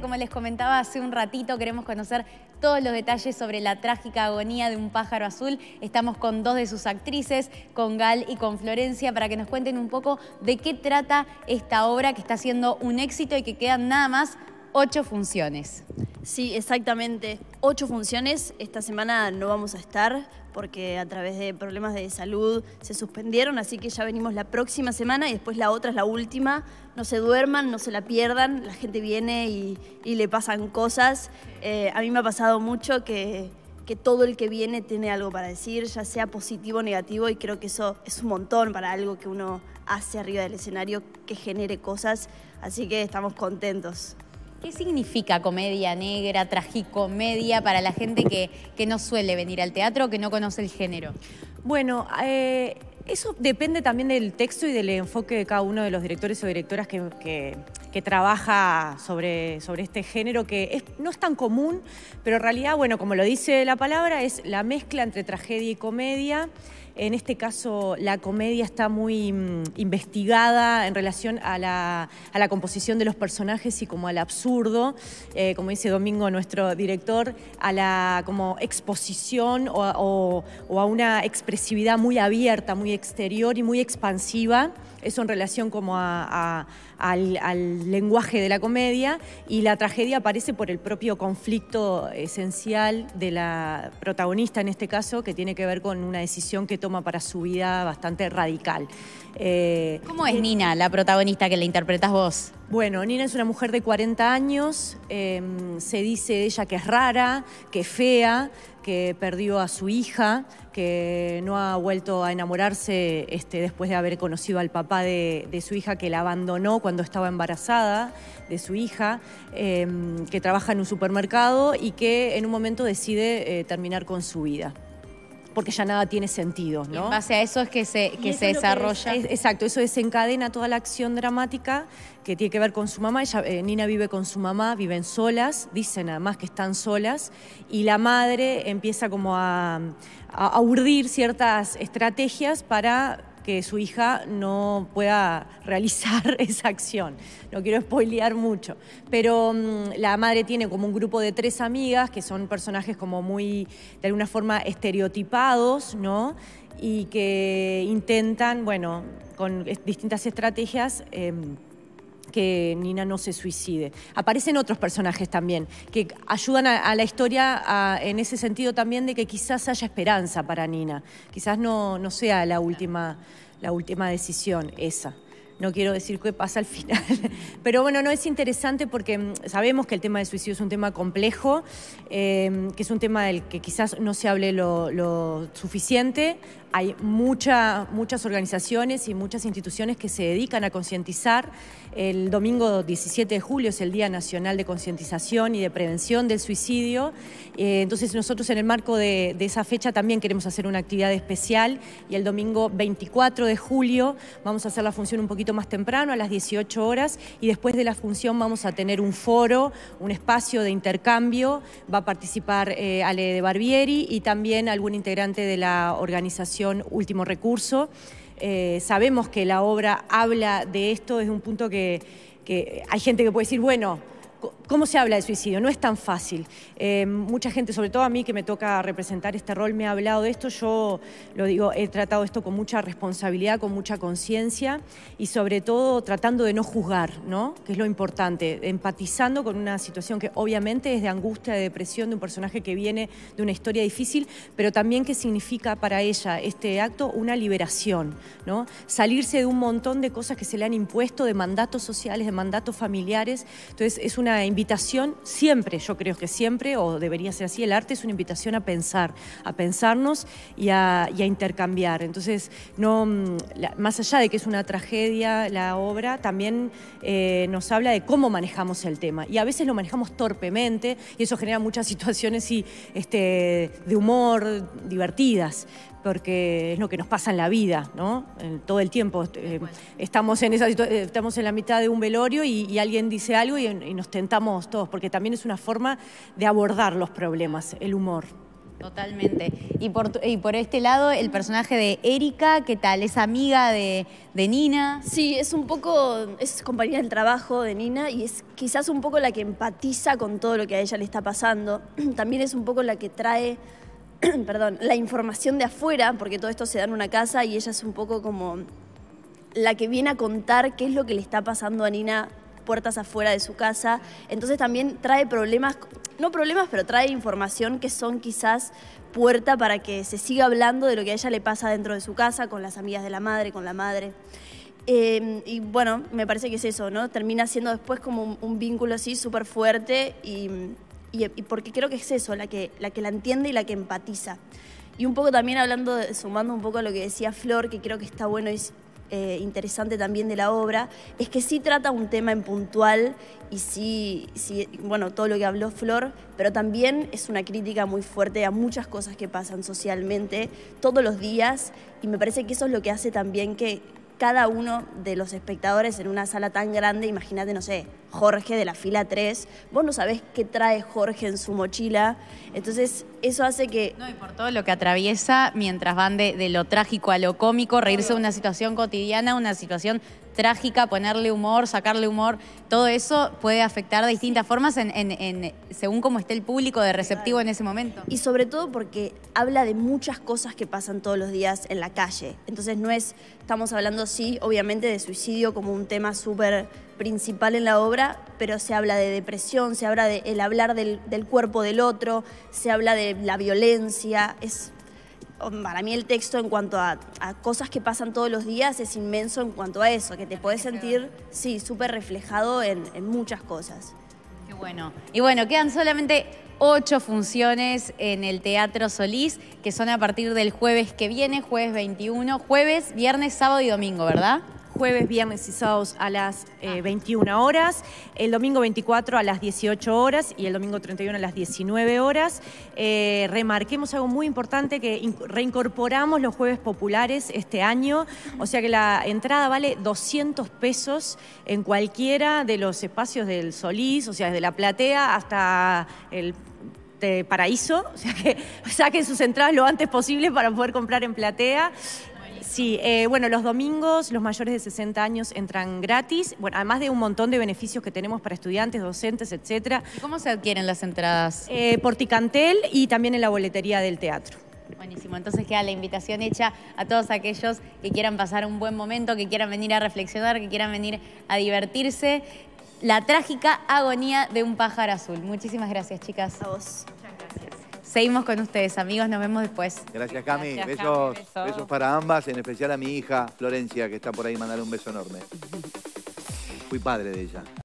como les comentaba hace un ratito, queremos conocer todos los detalles sobre la trágica agonía de un pájaro azul. Estamos con dos de sus actrices, con Gal y con Florencia, para que nos cuenten un poco de qué trata esta obra que está siendo un éxito y que quedan nada más ocho funciones. Sí, exactamente. Ocho funciones. Esta semana no vamos a estar porque a través de problemas de salud se suspendieron, así que ya venimos la próxima semana y después la otra es la última. No se duerman, no se la pierdan, la gente viene y, le pasan cosas. Eh, a mí me ha pasado mucho que, que todo el que viene tiene algo para decir, ya sea positivo o negativo, y creo que eso es un montón para algo que uno hace arriba del escenario que genere cosas, así que estamos contentos. ¿Qué significa comedia negra, tragicomedia para la gente que, no suele venir al teatro, que no conoce el género? Bueno, eh, eso depende también del texto y del enfoque de cada uno de los directores o directoras que que trabaja sobre, sobre este género que no es tan común, pero en realidad, bueno, como lo dice la palabra, es la mezcla entre tragedia y comedia. En este caso, la comedia está muy mm, investigada en relación a la, composición de los personajes y como al absurdo, eh, como dice Domingo, nuestro director, a la como exposición o a una expresividad muy abierta, muy exterior y muy expansiva eso en relación como al, lenguaje de la comedia, y la tragedia aparece por el propio conflicto esencial de la protagonista en este caso, que tiene que ver con una decisión que toma para su vida bastante radical. Eh, ¿Cómo es eh, Nina, la protagonista que la interpretas vos? Bueno, Nina es una mujer de 40 años, em, se dice ella que es rara, que es fea, que perdió a su hija, que no ha vuelto a enamorarse este, después de haber conocido al papá de, su hija, que la abandonó cuando estaba embarazada de su hija, em, que trabaja en un supermercado y que en un momento decide eh, terminar con su vida porque ya nada tiene sentido, ¿no? en base a eso es que se, que se desarrolla. exacto, eso desencadena toda la acción dramática que tiene que ver con su mamá. Eh, Nina vive con su mamá, viven solas, dicen además que están solas, y la madre empieza como a, a urdir ciertas estrategias para que su hija no pueda realizar esa acción. No quiero spoilear mucho, pero mm, la madre tiene como un grupo de tres amigas que son personajes como muy, de alguna forma, estereotipados, ¿no? Y que intentan, bueno, con distintas estrategias... Em, que Nina no se suicide. Aparecen otros personajes también que ayudan a, la historia en ese sentido también de que quizás haya esperanza para Nina. Quizás no, sea la última decisión esa no quiero decir qué pasa al final, pero bueno, no es interesante porque mm, sabemos que el tema del suicidio es un tema complejo, em, que es un tema del que quizás no se hable lo, suficiente. Hay muchas organizaciones y muchas instituciones que se dedican a concientizar. El domingo 17 de julio es el Día Nacional de Concientización y de Prevención del Suicidio. Eh, entonces nosotros en el marco de esa fecha también queremos hacer una actividad especial y el domingo 24 de julio vamos a hacer la función un poquito más temprano, a las 18 horas, y después de la función vamos a tener un foro, un espacio de intercambio, va a participar eh, Ale de Barbieri y también algún integrante de la organización Último Recurso. Eh, sabemos que la obra habla de esto es un punto que, que hay gente que puede decir, bueno, ¿Cómo se habla de suicidio? No es tan fácil. Eh, mucha gente, sobre todo a mí que me toca representar este rol, me ha hablado de esto. Yo lo digo, he tratado esto con mucha responsabilidad, con mucha conciencia y sobre todo tratando de no juzgar, ¿no? Que es lo importante, empatizando con una situación que obviamente es de angustia, de depresión, de un personaje que viene de una historia difícil, pero también que significa para ella este acto una liberación, ¿no? Salirse de un montón de cosas que se le han impuesto, de mandatos sociales, de mandatos familiares. Entonces es una invitación, siempre, yo creo que siempre, o debería ser así, el arte es una invitación a pensar, a pensarnos y a, intercambiar. Entonces, no, mm, más allá de que es una tragedia la obra, también eh, nos habla de cómo manejamos el tema. Y a veces lo manejamos torpemente y eso genera muchas situaciones y, este, de humor divertidas porque es lo que nos pasa en la vida, ¿no? Todo el tiempo eh, estamos, en esa eh, estamos en la mitad de un velorio y, alguien dice algo y, nos tentamos todos, porque también es una forma de abordar los problemas, el humor. Totalmente. Y por, este lado, el personaje de Erika, ¿qué tal? ¿Es amiga de, de Nina? Sí, es un poco, es compañera del trabajo de Nina y es quizás un poco la que empatiza con todo lo que a ella le está pasando. También es un poco la que trae perdón, la información de afuera, porque todo esto se da en una casa y ella es un poco como la que viene a contar qué es lo que le está pasando a Nina puertas afuera de su casa. Entonces también trae problemas, no problemas, pero trae información que son quizás puerta para que se siga hablando de lo que a ella le pasa dentro de su casa, con las amigas de la madre, con la madre. Em, y bueno, me parece que es eso, ¿no? Termina siendo después como un, un vínculo así súper fuerte y y, porque creo que es eso, la que, la que la entiende y la que empatiza. Y un poco también hablando, sumando un poco a lo que decía Flor, que creo que está bueno y eh, interesante también de la obra, es que sí trata un tema en puntual y sí, sí, bueno, todo lo que habló Flor, pero también es una crítica muy fuerte a muchas cosas que pasan socialmente todos los días y me parece que eso es lo que hace también que cada uno de los espectadores en una sala tan grande, imagínate, no sé, Jorge de la fila 3, vos no sabés qué trae Jorge en su mochila. Entonces, eso hace que. No, y por todo lo que atraviesa mientras van de, lo trágico a lo cómico, reírse de una situación cotidiana, una situación trágica, ponerle humor, sacarle humor, todo eso puede afectar de distintas formas en, según cómo esté el público de receptivo en ese momento. Y sobre todo porque habla de muchas cosas que pasan todos los días en la calle. Entonces no es, estamos hablando sí, obviamente de suicidio como un tema súper principal en la obra, pero se habla de depresión, se habla del hablar del, cuerpo del otro, se habla de la violencia. Es, oh, para mí el texto en cuanto a, cosas que pasan todos los días es inmenso en cuanto a eso, que te puedes sentir, sí, súper reflejado en, en, muchas cosas. Qué bueno. Y bueno, quedan solamente ocho funciones en el Teatro Solís, que son a partir del jueves que viene, jueves 21, jueves, viernes, sábado y domingo, ¿verdad? jueves, viernes y sábados a las 21 eh, horas, el domingo 24 a las 18 horas y el domingo 31 a las 19 horas. Eh, remarquemos algo muy importante que reincorporamos los jueves populares este año, o sea que la entrada vale 200 pesos en cualquiera de los espacios del Solís, o sea, desde la platea hasta el paraíso, o sea que saquen sus entradas lo antes posible para poder comprar en platea. Sí, eh, bueno, los domingos los mayores de 60 años entran gratis, bueno, además de un montón de beneficios que tenemos para estudiantes, docentes, etc. cómo se adquieren las entradas? Eh, por Ticantel y también en la boletería del teatro. Buenísimo, entonces queda la invitación hecha a todos aquellos que quieran pasar un buen momento, que quieran venir a reflexionar, que quieran venir a divertirse. La trágica agonía de un pájaro azul. Muchísimas gracias, chicas. A vos. Seguimos con ustedes, amigos. Nos vemos después. Gracias, Cami. besos, besos para ambas, en especial a mi hija Florencia, que está por ahí. Mandar un beso enorme. Fui padre de ella.